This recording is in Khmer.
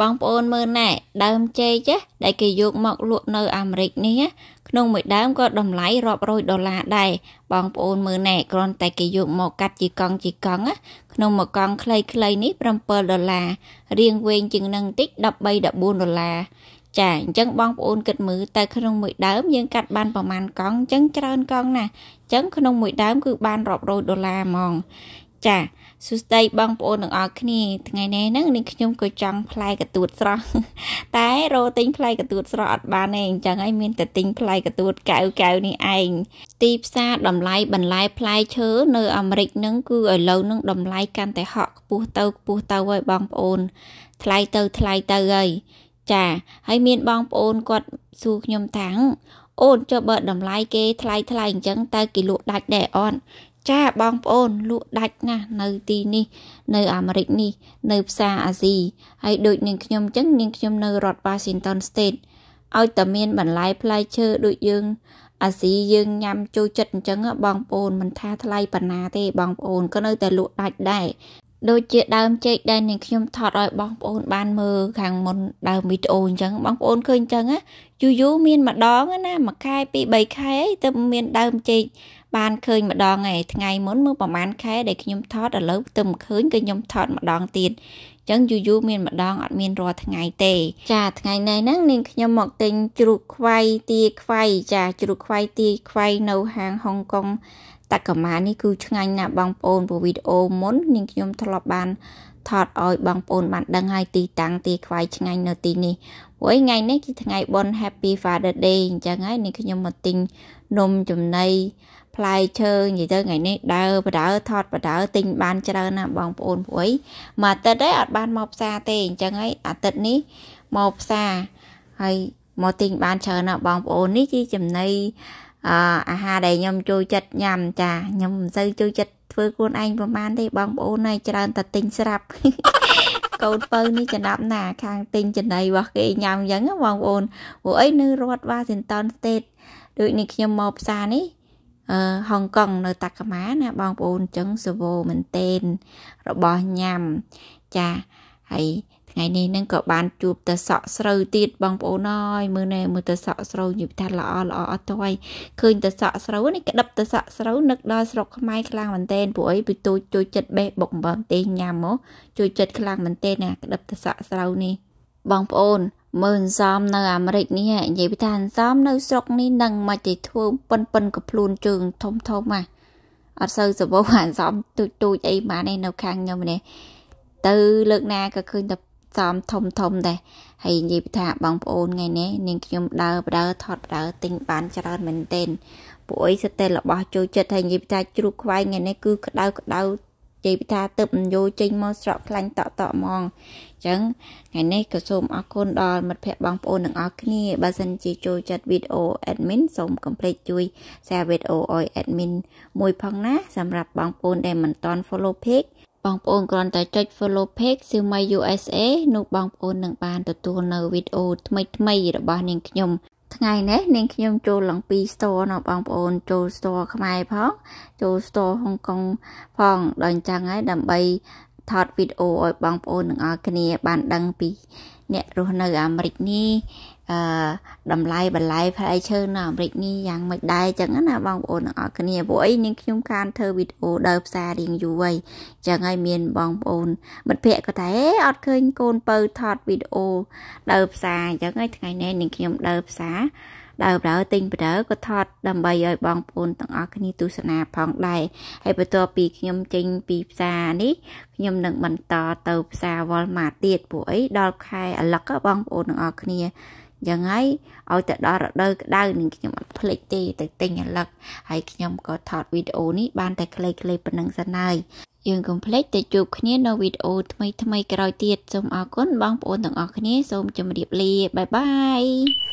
បងប្អូនមើលណែដើមចេកចាដែលគេយកមកលក់នៅអាមេរិកនេះក្នុងមួយដើមក៏តម្លៃរាប់រយដុល្លារដែរបងប្អូនមើលណែគ្រាន់តែគេយក មកកាត់ជាកង់ជាកង់ក្នុងមួយកង់ខ្លីៗនេះ7ដុល្លាររាងវែងជាងនឹងតិច13 14ដុល្លារចាអញ្ចឹងបងប្អូនគិតមើលតែក្នុងមួយដើមយើងកាត់បានប្រមាណកង់អញ្ចឹងច្រើនកង់ណាស់អញ្ចឹងក្នុងមួយដើមគឺបានរាប់រយដុល្លារហ្មងចាសួស្តីបងប្អូនទាំងអស់គ្នាថ្ងៃនេះហ្នឹងនាងខ្ញុំក៏ចង់ផ្លែកទួតស្រស់តែរកទិញផ្លែកទួតស្រស់អត់បានទេអញ្ចឹងហើយមានតែទិញផ្លែកទួតកៅកៅនេះឯងទីផ្សារតម្លៃបន្លែផ្លែឈើនៅអាមេរិកហ្នឹងគឺឥឡូវហ្នឹងតម្លៃកាន់តែហក់ខ្ពស់ទៅខ្ពស់ទៅហើយបងប្អូន ថ្លៃទៅថ្លៃទៅហើយចាហើយមានបងប្អូនគាត់សួរខ្ញុំថាអូនចុះបើតម្លៃគេ ថ្លៃថ្លៃអញ្ចឹងតើគេលក់ដាច់ដែរអត់ចាបងប្អូនលក់ដាច់ណាស់នៅទីនេះ នៅអាមេរិកនេះ នៅ ផ្សារអាស៊ីហើយដូចនាងខ្ញុំអញ្ចឹងនាងខ្ញុំនៅរដ្ឋ Washington State ឲ្យតែមានបន្លែផ្លែឈើដូចយើងអាស៊ីយើងញ៉ាំចូលចិត្តអញ្ចឹងបងប្អូនមិនថាថ្លៃប៉ុណ្ណាទេ បងប្អូនក៏នៅតែលក់ដាច់ដែរដូចជាដើមចេកដែលនាងខ្ញុំថតឲ្យបងប្អូន បានមើលខាងមុនដើមវីដេអូអញ្ចឹងបងប្អូនឃើញអញ្ចឹងណាយូរយូរមាន ម្ដង ណាមួយខែពីរបីខែអីទើបមានដើមចេកបានឃើញម្ដងឯងថ្ងៃមុនមើលប្រហែលខែដែលខ្ញុំថតឥឡូវទៅមិនឃើញគឺខ្ញុំថតម្ដងទៀតចឹងយូរយូរមានម្ដងអត់មានរាល់ថ្ងៃទេ ចាថ្ងៃនេះហ្នឹងនាងខ្ញុំមកទិញជ្រូកខ្វៃទាខ្វៃចាជ្រូកខ្វៃទាខ្វៃនៅហាងហុងកុងតកម៉ានេះគឺឆ្ងាញ់ណាស់បងប្អូនព្រោះវីដេអូមុននាងខ្ញុំធ្លាប់បានថតឲ្យបងប្អូនបានដឹងហើយទីតាំងទីខ្វាយឆ្ងាញ់នៅទីនេះព្រោះថ្ងៃនេះគឺថ្ងៃបុណ្យ Happy Father Day អញ្ចឹងហើយនាងខ្ញុំមកទិញនំចំណីផ្លែឈើនិយាយទៅថ្ងៃនេះដើរបដើថតបដើទិញបានច្រើនណាស់បងប្អូនព្រួយមួយអាទិត្យឯងអត់បានមកផ្សារទេអញ្ចឹងហើយអាទិត្យនេះមកផ្សារហើយមកទិញបានច្រើនណាស់បងប្អូននេះគឺចំណីអាហារដែលខ្ញុំចូលចិត្តញ៉ាំចាខ្ញុំមិនសូវចូលចិត្តធ្វើខ្លួនឯងប្រហែលទេបងប្អូនហើយច្រើនតែទិញស្រាប់កូនបើនេះចំណាប់ណាខាងទិញចំណីរបស់គេញ៉ាំអញ្ចឹងបងប្អូនព្រោះអីនៅរដ្ឋ Washington State ដូចនេះខ្ញុំមកផ្សារនេះហុងកុង នៅតាកាម៉ាណា បងប្អូនចឹងសាវមែនតេនរបស់ញ៉ាំចាហើយថ្ងៃនេះនឹងក៏បានជួបតែសក់ស្រូវទៀតបងប្អូនអើយមើលណែមើលតែសក់ស្រូវនិយាយថាល្អល្អអត់ទៅហើយឃើញតែសក់ស្រូវនេះក្តឹបតែសក់ស្រូវនឹកដល់ស្រុកខ្មែរខ្លាំងមែនតេនពួកអីពីទូចជួយចិត្តបេះបុកអំបំទេញ៉ាំមកជួយចិត្តខ្លាំងមែនតេនណាក្តឹបតែសក់ស្រូវនេះបងប្អូនមើលសំនៅអាមេរិកនេះនិយាយពីថាសំ នៅស្រុកនេះនឹងមិនទេធ្វើប៉ិនប៉ិនក្ភ្លួនជើងធំធំហ្នឹងអត់សូវសបោអាសំទូចទូចអីបានទេនៅខាងខ្ញុំនេះទៅលើកណាក៏ឃើញតែសំធំធំដែរហើយនិយាយពីថាបងប្អូនថ្ងៃនេះ នាងខ្ញុំដើរបដើថតបដើទិញបានច្រើនមែនទែនពួកអីសិតតែរបស់ចូលចិត្តហើយនិយាយពីថាជ្រូកខ្វែងថ្ងៃនេះគឺក្តៅក្តៅយាយពីថាទឹកមិនយូរចេញមកស្រក់ខ្លាញ់តក់តក់ហ្មងអញ្ចឹងថ្ងៃនេះក៏សូមអរគុណដល់មិត្តភ័ក្តិបងប្អូនទាំងអស់គ្នាបើសិនជាចូលចិត្តវីដេអូ admin សូមកុំភ្លេចជួយ share វីដេអូឲ្យ admin មួយផងណា សម្រាប់បងប្អូនដែលមិនទាន់ follow page បងប្អូនគ្រាន់តែចុច follow page សៀវមី USA នោះបងប្អូននឹងបានទទួលនៅវីដេអូថ្មីៗរបស់នាងខ្ញុំថ្ងៃនេះនាងខ្ញុំចូលឡើងពី store ណាបងប្អូនចូល store ខ្មែរផងចូល store ហុងកុងផងដល់អញ្ចឹងហើយដើម្បីថតវីដេអូឲ្យបងប្អូនទាំងអស់គ្នា បានដឹងពី អ្នករស់នៅអាមេរិកនេះអឺតម្លៃបន្លែផ្លែឈើនៅអាមេរិកនេះយ៉ាងមិនដែរចឹងណាបងប្អូនទាំងអស់គ្នាព្រោះអីនាងខ្ញុំខានធ្វើវីដេអូដើរផ្សាររៀងយូរហើយចឹងហើយមានបងប្អូនមិត្តភ័ក្តិក៏ថាអេអត់ឃើញកូនបើថតវីដេអូដើរផ្សារចឹងហើយថ្ងៃនេះនាងខ្ញុំដើរផ្សារដើរប្រើទិញប្រើក៏ថតដើម្បីឲ្យបងប្អូនទាំងអស់គ្នាទស្សនាផងដែរហើយបន្ទាប់ពីខ្ញុំចេញពីផ្សារនេះខ្ញុំនឹងបន្តទៅផ្សារ Walmart ទៀតពួកអីដល់ខែអាលឹកបងប្អូនទាំងអស់គ្នាយ៉ាងហើយឲ្យទៅដល់រដូវក្តៅនឹងខ្ញុំអត់ភ្លេចទេទៅទិញអាលឹកហើយខ្ញុំក៏ថតវីដេអូនេះបានតែខ្លីៗប៉ុណ្ណឹងសិនហើយយើងកុំភ្លេចទៅជួបគ្នានៅវីដេអូថ្មីៗក្រោយទៀតសូមអរគុណបងប្អូនទាំងអស់គ្នាសូមជម្រាបលាបាយបាយ